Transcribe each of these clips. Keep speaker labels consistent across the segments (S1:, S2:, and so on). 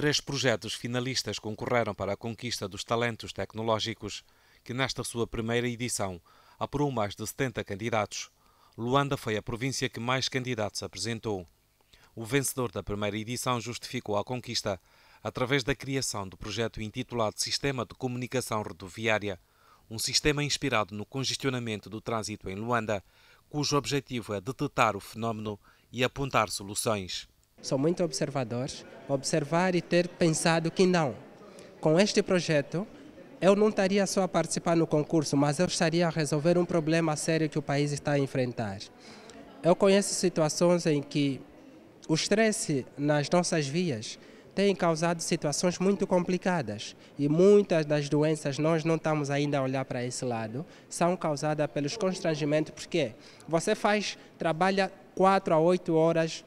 S1: Três projetos finalistas concorreram para a conquista dos talentos tecnológicos, que nesta sua primeira edição apurou mais de 70 candidatos. Luanda foi a província que mais candidatos apresentou. O vencedor da primeira edição justificou a conquista através da criação do projeto intitulado Sistema de Comunicação Rodoviária, um sistema inspirado no congestionamento do trânsito em Luanda, cujo objetivo é detectar o fenómeno e apontar soluções.
S2: Sou muito observador, observar e ter pensado que não. Com este projeto, eu não estaria só a participar no concurso, mas eu estaria a resolver um problema sério que o país está a enfrentar. Eu conheço situações em que o estresse nas nossas vias tem causado situações muito complicadas e muitas das doenças, nós não estamos ainda a olhar para esse lado, são causadas pelos constrangimentos, porque você faz, trabalha quatro a oito horas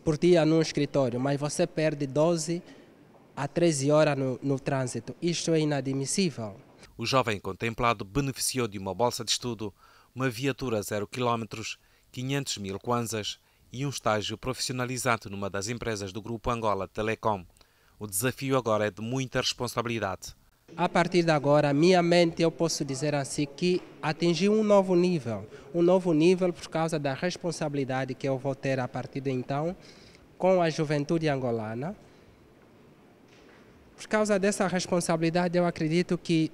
S2: por dia num escritório, mas você perde 12 a 13 horas no, no trânsito. Isto é inadmissível.
S1: O jovem contemplado beneficiou de uma bolsa de estudo, uma viatura zero quilómetros, 500 mil kwanzas e um estágio profissionalizante numa das empresas do Grupo Angola Telecom. O desafio agora é de muita responsabilidade.
S2: A partir de agora, minha mente, eu posso dizer assim, que atingi um novo nível. Um novo nível por causa da responsabilidade que eu vou ter a partir de então com a juventude angolana. Por causa dessa responsabilidade, eu acredito que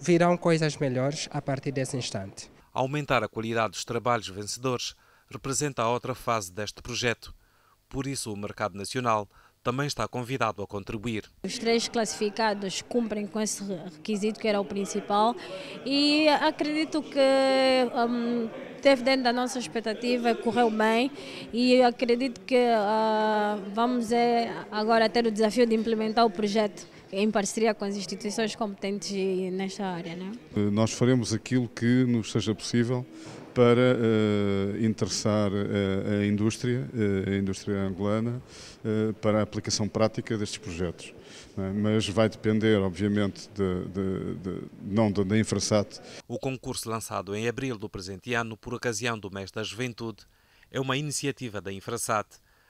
S2: virão coisas melhores a partir desse instante.
S1: Aumentar a qualidade dos trabalhos vencedores representa a outra fase deste projeto. Por isso, o mercado nacional também está convidado a contribuir.
S3: Os três classificados cumprem com esse requisito que era o principal e acredito que um, teve dentro da nossa expectativa, correu bem e acredito que uh, vamos é, agora ter o desafio de implementar o projeto em parceria com as instituições competentes nesta área. Né?
S4: Nós faremos aquilo que nos seja possível para uh, interessar a, eh, a indústria, a indústria angolana, uh, para a aplicação prática destes projetos. É? Mas vai depender, obviamente, de, de, de, não da Infrasat.
S1: O concurso lançado em abril do presente ano, por ocasião do mês da juventude, é uma iniciativa da Infrasat,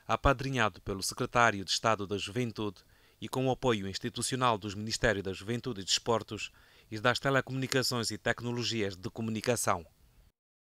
S1: apadrinhado pelo secretário de Estado da Juventude, e com o apoio institucional dos Ministérios da Juventude e Desportos e das Telecomunicações e Tecnologias de Comunicação.